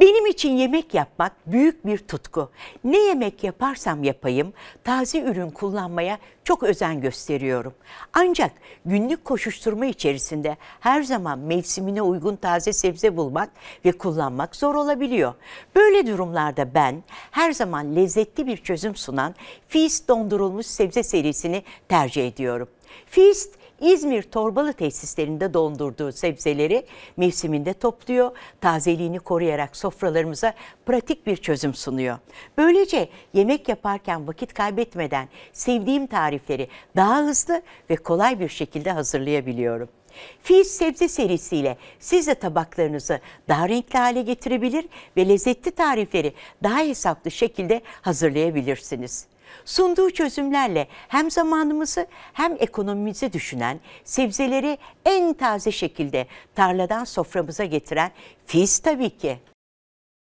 Benim için yemek yapmak büyük bir tutku. Ne yemek yaparsam yapayım taze ürün kullanmaya çok özen gösteriyorum. Ancak günlük koşuşturma içerisinde her zaman mevsimine uygun taze sebze bulmak ve kullanmak zor olabiliyor. Böyle durumlarda ben her zaman lezzetli bir çözüm sunan Feast dondurulmuş sebze serisini tercih ediyorum. Feast İzmir torbalı tesislerinde dondurduğu sebzeleri mevsiminde topluyor, tazeliğini koruyarak sofralarımıza pratik bir çözüm sunuyor. Böylece yemek yaparken vakit kaybetmeden sevdiğim tarifleri daha hızlı ve kolay bir şekilde hazırlayabiliyorum. Fiz sebze serisiyle siz de tabaklarınızı daha renkli hale getirebilir ve lezzetli tarifleri daha hesaplı şekilde hazırlayabilirsiniz. Sunduğu çözümlerle hem zamanımızı hem ekonomimizi düşünen, sebzeleri en taze şekilde tarladan soframıza getiren Fiz tabii ki.